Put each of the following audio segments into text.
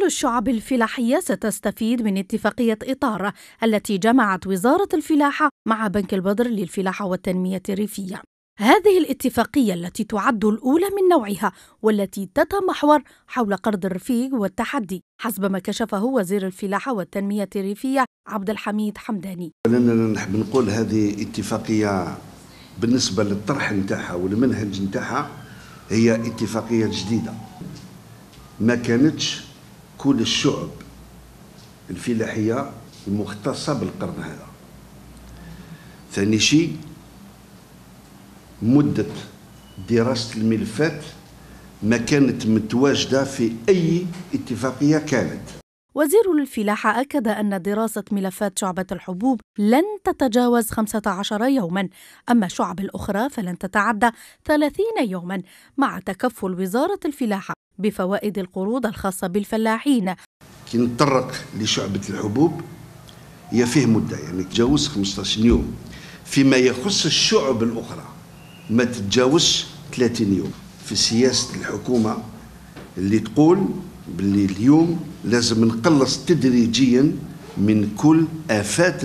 كل الشعب الفلاحية ستستفيد من اتفاقية إطار التي جمعت وزارة الفلاحة مع بنك البدر للفلاحة والتنمية الريفية. هذه الاتفاقية التي تعد الأولى من نوعها والتي تتمحور حول قرض الرفيق والتحدي حسب ما كشفه وزير الفلاحة والتنمية الريفية عبد الحميد حمداني. لأننا نحب نقول هذه اتفاقية بالنسبة للطرح نتاعها والمنهج نتاعها هي اتفاقية جديدة. ما كانتش كل الشعب الفلاحية المختصة بالقرن هذا ثاني شيء مدة دراسة الملفات ما كانت متواجدة في أي اتفاقية كانت وزير الفلاحة أكد أن دراسة ملفات شعبة الحبوب لن تتجاوز 15 يوما أما الشعب الأخرى فلن تتعدى 30 يوما مع تكفل وزارة الفلاحة بفوائد القروض الخاصة بالفلاحين كي نتطرق لشعبة الحبوب هي فيه مدة يعني تجاوز 15 يوم فيما يخص الشعب الأخرى ما تتجاوزش 30 يوم في سياسة الحكومة اللي تقول باللي اليوم لازم نقلص تدريجيا من كل آفات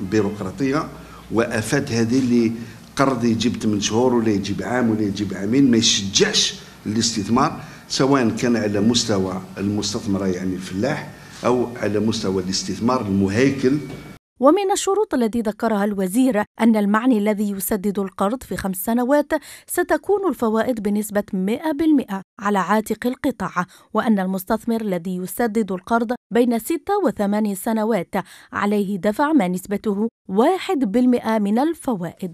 البيروقراطية وآفات هذه اللي قرض يجيب 8 شهور ولا يجيب عام ولا يجيب عامين ما يشجعش الاستثمار سواء كان على مستوى المستثمر يعني الفلاح أو على مستوى الاستثمار المهيكل ومن الشروط التي ذكرها الوزير أن المعني الذي يسدد القرض في خمس سنوات ستكون الفوائد بنسبة 100% على عاتق القطاع وأن المستثمر الذي يسدد القرض بين 6 وثمان سنوات عليه دفع ما نسبته 1% من الفوائد